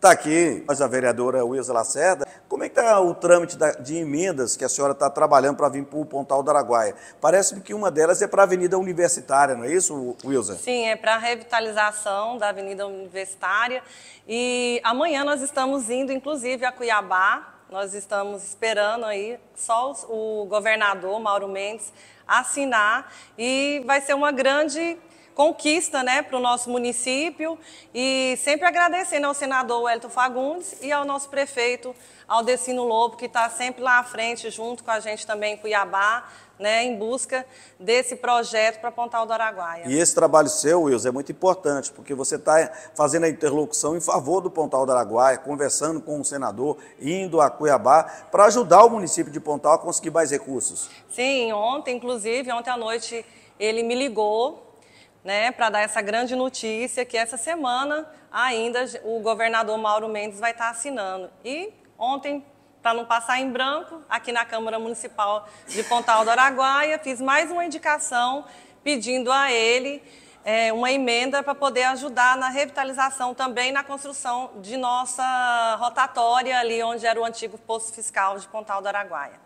Está aqui a vereadora Wilson Lacerda. Como é que está o trâmite de emendas que a senhora está trabalhando para vir para o Pontal do Araguaia? Parece-me que uma delas é para a Avenida Universitária, não é isso, Wilson Sim, é para a revitalização da Avenida Universitária. E amanhã nós estamos indo, inclusive, a Cuiabá. Nós estamos esperando aí só o governador Mauro Mendes assinar e vai ser uma grande conquista né, para o nosso município. E sempre agradecendo ao senador Wellington Fagundes e ao nosso prefeito Aldecino Lobo, que está sempre lá à frente, junto com a gente também em Cuiabá, né, em busca desse projeto para Pontal do Araguaia. E esse trabalho seu, Wilson, é muito importante, porque você está fazendo a interlocução em favor do Pontal do Araguaia, conversando com o senador, indo a Cuiabá, para ajudar o município de Pontal a conseguir mais recursos. Sim, ontem, inclusive, ontem à noite, ele me ligou né, para dar essa grande notícia que essa semana ainda o governador Mauro Mendes vai estar tá assinando. E ontem, para não passar em branco, aqui na Câmara Municipal de Pontal do Araguaia, fiz mais uma indicação pedindo a ele é, uma emenda para poder ajudar na revitalização também na construção de nossa rotatória ali onde era o antigo posto fiscal de Pontal do Araguaia.